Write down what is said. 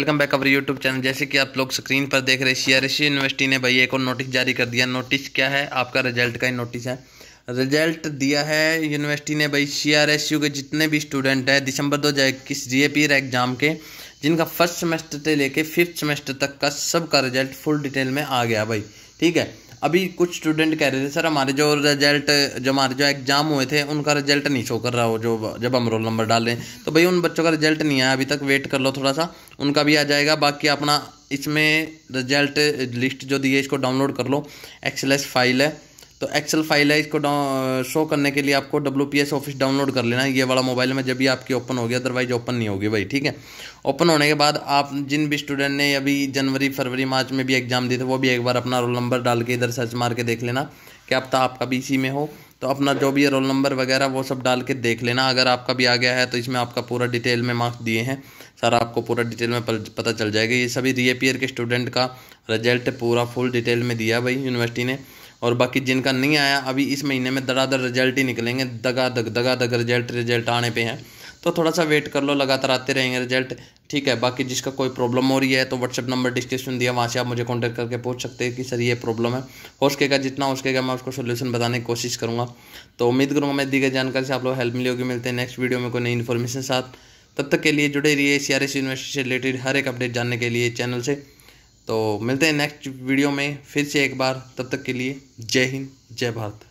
welcome back our YouTube channel जैसे कि आप लोग स्क्रीन पर देख रहे हैं सीआरएस यूनिवर्सिटी ने भाई एक और नोटिस जारी कर दिया नोटिस क्या है आपका रिजल्ट का ही नोटिस है रिजल्ट दिया है यूनिवर्सिटी ने भाई सी आर एस यू के जितने भी स्टूडेंट हैं दिसंबर दो हज़ार इक्कीस जी ए पी एग्ज़ाम के जिनका फर्स्ट सेमेस्टर से लेके फिफ्थ सेमेस्टर तक का सबका रिजल्ट फुल डिटेल में आ गया भाई ठीक है अभी कुछ स्टूडेंट कह रहे थे सर हमारे जो रिजल्ट जो हमारे जो एग्ज़ाम हुए थे उनका रिजल्ट नहीं शो कर रहा हो जो जब हम रोल नंबर डाल हैं तो भाई उन बच्चों का रिजल्ट नहीं आया अभी तक वेट कर लो थोड़ा सा उनका भी आ जाएगा बाकी अपना इसमें रिजल्ट लिस्ट जो दी है इसको डाउनलोड कर लो एक्सलेस फाइल है तो एक्सेल फाइल है इसको शो करने के लिए आपको डब्ल्यू ऑफिस डाउनलोड कर लेना ये वाला मोबाइल में जब भी आपकी ओपन होगी अदरवाइज ओपन नहीं होगी भाई ठीक है ओपन होने के बाद आप जिन भी स्टूडेंट ने अभी जनवरी फरवरी मार्च में भी एग्जाम दिए थे वो भी एक बार अपना रोल नंबर डाल के इधर सर्च मार के देख लेना कि आप तो आपका भी इसी में हो तो अपना जो भी रोल नंबर वगैरह वो सब डाल के देख लेना अगर आपका भी आ गया है तो इसमें आपका पूरा डिटेल में मार्क्स दिए हैं सारा आपको पूरा डिटेल में पता चल जाएगा ये सभी रीअपियर के स्टूडेंट का रिजल्ट पूरा फुल डिटेल में दिया भाई यूनिवर्सिटी ने और बाकी जिनका नहीं आया अभी इस महीने में दरादर रिजल्ट ही निकलेंगे दगा दग दगा दग रिजल्ट रिजल्ट आने पे हैं तो थोड़ा सा वेट कर लो लगातार आते रहेंगे रिजल्ट ठीक है बाकी जिसका कोई प्रॉब्लम हो रही है तो व्हाट्सअप नंबर डिस्क्रिप्शन दिया वहाँ से आप मुझे कॉन्टैक्ट करके पूछ सकते हैं कि सर ये प्रॉब्लम है हो सकेगा जितना हो सकेगा मैं उसको सोल्यूशन बताने की कोशिश करूँगा तो उम्मीद करूँगा मैं दी गई जानकारी से आप लोग हेल्प मिली होगी मिलते हैं नेक्स्ट वीडियो में कोई नई इन्फॉर्मेशन साथ तब तक के लिए जुड़े रहिए है यूनिवर्सिटी से रिलेटेड हर एक अपडेट जानने के लिए चैनल से तो मिलते हैं नेक्स्ट वीडियो में फिर से एक बार तब तक के लिए जय हिंद जय भारत